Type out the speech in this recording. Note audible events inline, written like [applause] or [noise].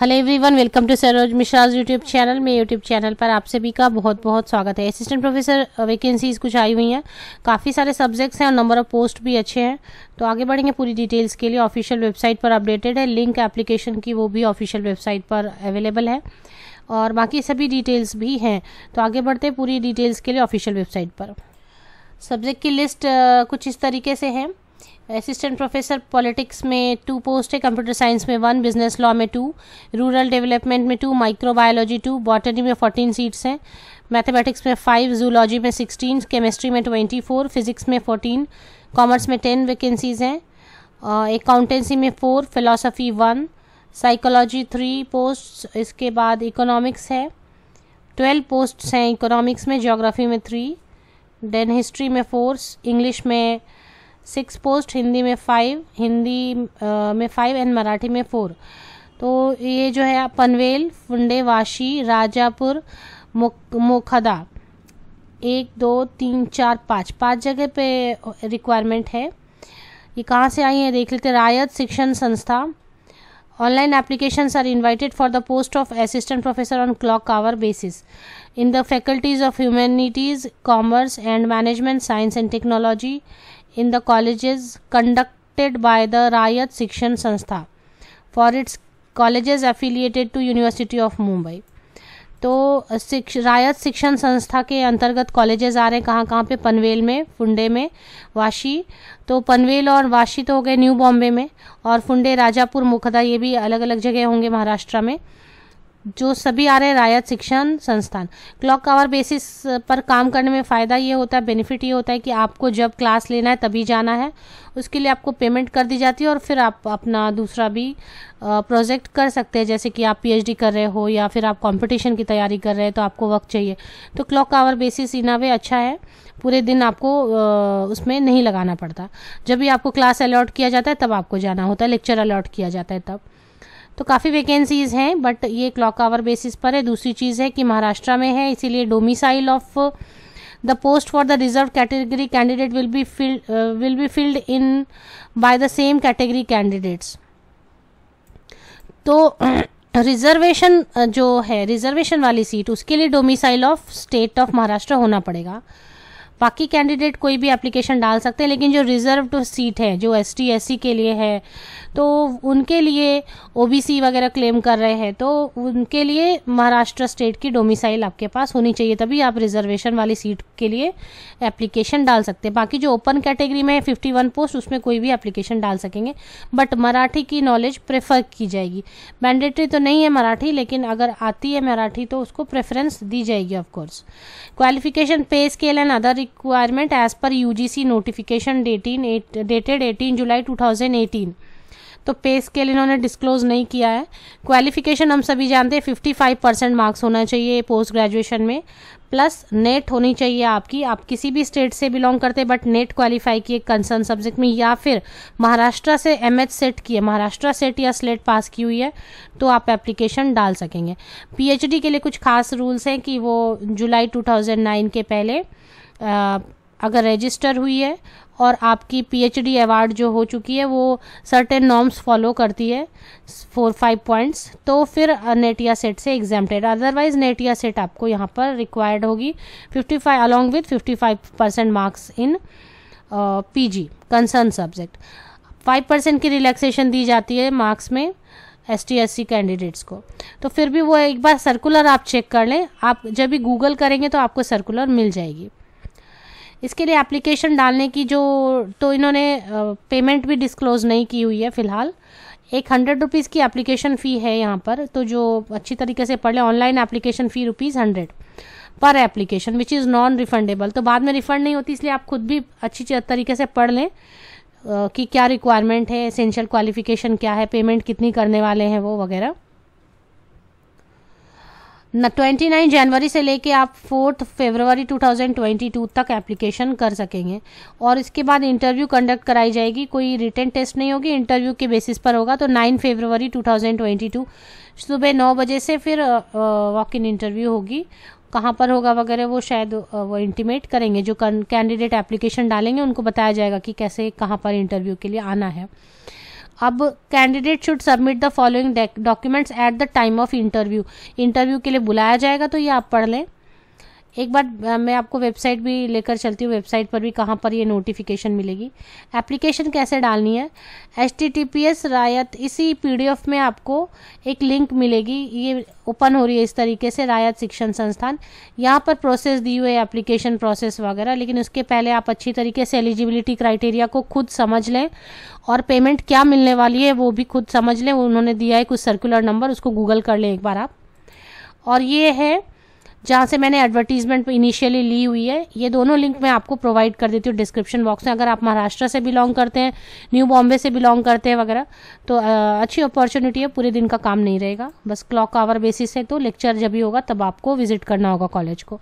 Hello everyone welcome to Saroj Mishra's YouTube channel मेरे YouTube channel पर आप सभी का बहुत बहुत स्वागत है असिस्टेंट प्रोफेसर वैकेंसीज कुछ आई हुई हैं काफ़ी सारे सब्जेक्ट्स हैं और नंबर ऑफ पोस्ट भी अच्छे हैं तो आगे बढ़ेंगे पूरी डिटेल्स के लिए ऑफिशियल वेबसाइट पर अपडेटेड है लिंक एप्लीकेशन की वो भी ऑफिशियल वेबसाइट पर अवेलेबल है और बाकी सभी डिटेल्स भी हैं तो आगे बढ़ते पूरी डिटेल्स के लिए ऑफिशियल वेबसाइट पर सब्जेक्ट की लिस्ट कुछ इस तरीके से है असिस्टेंट प्रोफेसर पॉलिटिक्स में टू पोस्ट है कंप्यूटर साइंस में वन बिजनेस लॉ में टू रूरल डेवलपमेंट में टू माइक्रोबायोलॉजी टू बॉटनी में फोर्टीन सीट्स हैं मैथमेटिक्स में फाइव जूलॉजी में सिक्सटीन केमिस्ट्री में ट्वेंटी फोर फिजिक्स में फोर्टीन कॉमर्स में टेन वैकेंसीज़ हैं अकाउंटेंसी में four philosophy one psychology three post इसके बाद इकोनॉमिक्स है ट्वेल्व पोस्ट्स हैं इकोनॉमिक्स में जोग्राफी में थ्री देन हिस्ट्री में फोर्स इंग्लिश में सिक्स पोस्ट हिंदी में फाइव हिंदी में फाइव एंड मराठी में फोर तो ये जो है पनवेल फुंडे वाशी राजापुर मोखदा एक दो तीन चार पाँच पाँच जगह पे रिक्वायरमेंट है ये कहाँ से आई है देख लेते Rayat Shikshan Sanstha online applications are invited for the post of assistant professor on clock hour basis in the faculties of humanities commerce and management science and technology in the colleges conducted by the Rayat Shikshan Sanstha for its colleges affiliated to University of Mumbai. तो शिक्ष रायत शिक्षण संस्था के अंतर्गत colleges आ रहे हैं कहाँ कहाँ पे पनवेल में फुंडे में वाशी तो पनवेल और वाशी तो हो गए न्यू बॉम्बे में और फुंडे राजापुर मुखदा ये भी अलग अलग जगह होंगे महाराष्ट्र में जो सभी आ रहे रायत शिक्षण संस्थान क्लॉक आवर बेसिस पर काम करने में फ़ायदा ये होता है बेनिफिट ये होता है कि आपको जब क्लास लेना है तभी जाना है उसके लिए आपको पेमेंट कर दी जाती है और फिर आप अपना दूसरा भी प्रोजेक्ट कर सकते हैं जैसे कि आप पीएचडी कर रहे हो या फिर आप कंपटीशन की तैयारी कर रहे हैं तो आपको वक्त चाहिए तो क्लॉक आवर बेसिस इन वे अच्छा है पूरे दिन आपको उसमें नहीं लगाना पड़ता जब भी आपको क्लास अलॉट किया जाता है तब आपको जाना होता है लेक्चर अलॉट किया जाता है तब तो काफ़ी वैकेंसीज़ हैं बट ये क्लॉक आवर बेसिस पर है दूसरी चीज़ है कि महाराष्ट्र में है इसीलिए domicile of the post for the reserve category candidate will be filled will be filled in by the same category candidates तो रिजर्वेशन [clears throat] uh, जो है रिजर्वेशन वाली सीट उसके लिए domicile of state of Maharashtra होना पड़ेगा बाकी कैंडिडेट कोई भी एप्लीकेशन डाल सकते हैं लेकिन जो रिजर्व सीट है जो एस टी के लिए है तो उनके लिए ओ वगैरह क्लेम कर रहे हैं तो उनके लिए महाराष्ट्र स्टेट की डोमिसाइल आपके पास होनी चाहिए तभी आप रिजर्वेशन वाली सीट के लिए एप्लीकेशन डाल सकते हैं बाकी जो ओपन कैटेगरी में है फिफ्टी वन पोस्ट उसमें कोई भी एप्लीकेशन डाल सकेंगे बट मराठी की नॉलेज प्रेफर की जाएगी मैंडेटरी तो नहीं है मराठी लेकिन अगर आती है मराठी तो उसको प्रेफरेंस दी जाएगी of course qualification pay scale and other requirement as per UGC notification dating eight, dated 18 July 2018 तो पे स्केल इन्होंने डिस्क्लोज नहीं किया है क्वालिफिकेशन हम सभी जानते हैं 55 परसेंट मार्क्स होना चाहिए पोस्ट ग्रेजुएशन में प्लस नेट होनी चाहिए आपकी आप किसी भी स्टेट से बिलोंग करते हैं बट नेट क्वालिफाई किए कंसर्न सब्जेक्ट में या फिर महाराष्ट्र से एम एच सेट किए महाराष्ट्र सेट या स्लेट पास की हुई है तो आप एप्लीकेशन डाल सकेंगे पीएचडी के लिए कुछ खास रूल्स हैं कि वो जुलाई 2009 के पहले अगर रजिस्टर हुई है और आपकी पीएचडी अवार्ड जो हो चुकी है वो सर्टेन नॉर्म्स फॉलो करती है फोर फाइव पॉइंट्स तो फिर नेटिया सेट से एग्जामटेड अदरवाइज नेटिया सेट आपको यहाँ पर रिक्वायर्ड होगी 55 five along with fifty five percent marks in the concern subject five percent की रिलैक्सेशन दी जाती है मार्क्स में S T S C candidates को तो फिर भी वो एक बार सर्कुलर आप चेक कर लें आप जब भी गूगल करेंगे तो आपको सर्कुलर मिल जाएगी इसके लिए एप्लीकेशन डालने की जो तो इन्होंने पेमेंट भी डिस्क्लोज़ नहीं की हुई है फ़िलहाल एक हंड्रेड रुपीज़ की एप्लीकेशन फ़ी है यहाँ पर तो जो अच्छी तरीके से पढ़ लें online application fee rupees hundred per application which is non refundable तो बाद में रिफ़ंड नहीं होती इसलिए आप खुद भी अच्छी तरीके से पढ़ लें कि क्या रिक्वायरमेंट है एसेंशियल क्वालिफिकेशन क्या है पेमेंट कितनी करने वाले हैं वो वगैरह ट्वेंटी नाइन जनवरी से लेके आप फोर्थ फेबरवरी 2022 तक एप्लीकेशन कर सकेंगे और इसके बाद इंटरव्यू कंडक्ट कराई जाएगी कोई रिटर्न टेस्ट नहीं होगी इंटरव्यू के बेसिस पर होगा तो नाइन फेबरवरी 2022 सुबह नौ बजे से फिर वॉक इन इंटरव्यू होगी कहाँ पर होगा वगैरह वो शायद वो इंटीमेट करेंगे जो कैंडिडेट एप्लीकेशन डालेंगे उनको बताया जाएगा कि कैसे कहाँ पर इंटरव्यू के लिए आना है अब candidate should submit the following documents at the time of interview interview के लिए बुलाया जाएगा तो ये आप पढ़ लें एक बार मैं आपको वेबसाइट भी लेकर चलती हूँ वेबसाइट पर भी कहाँ पर ये नोटिफिकेशन मिलेगी एप्लीकेशन कैसे डालनी है H T T P S रायत इसी पी डी एफ में आपको एक लिंक मिलेगी ये ओपन हो रही है इस तरीके से रायत शिक्षण संस्थान यहाँ पर प्रोसेस दी हुई है एप्लीकेशन प्रोसेस वगैरह लेकिन उसके पहले आप अच्छी तरीके से एलिजिबिलिटी क्राइटेरिया को खुद समझ लें और पेमेंट क्या मिलने वाली है वो भी खुद समझ लें उन्होंने दिया है कुछ सर्कुलर नंबर उसको गूगल कर लें एक बार आप और ये है जहाँ से मैंने एडवर्टीजमेंट इनिशियली ली हुई है ये दोनों लिंक मैं आपको प्रोवाइड कर देती हूँ डिस्क्रिप्शन बॉक्स में अगर आप महाराष्ट्र से बिलोंग करते हैं न्यू बॉम्बे से बिलोंग करते हैं वगैरह तो आ, अच्छी अपॉर्चुनिटी है पूरे दिन का काम नहीं रहेगा बस क्लॉक आवर बेसिस है तो लेक्चर जब भी होगा तब आपको विजिट करना होगा कॉलेज को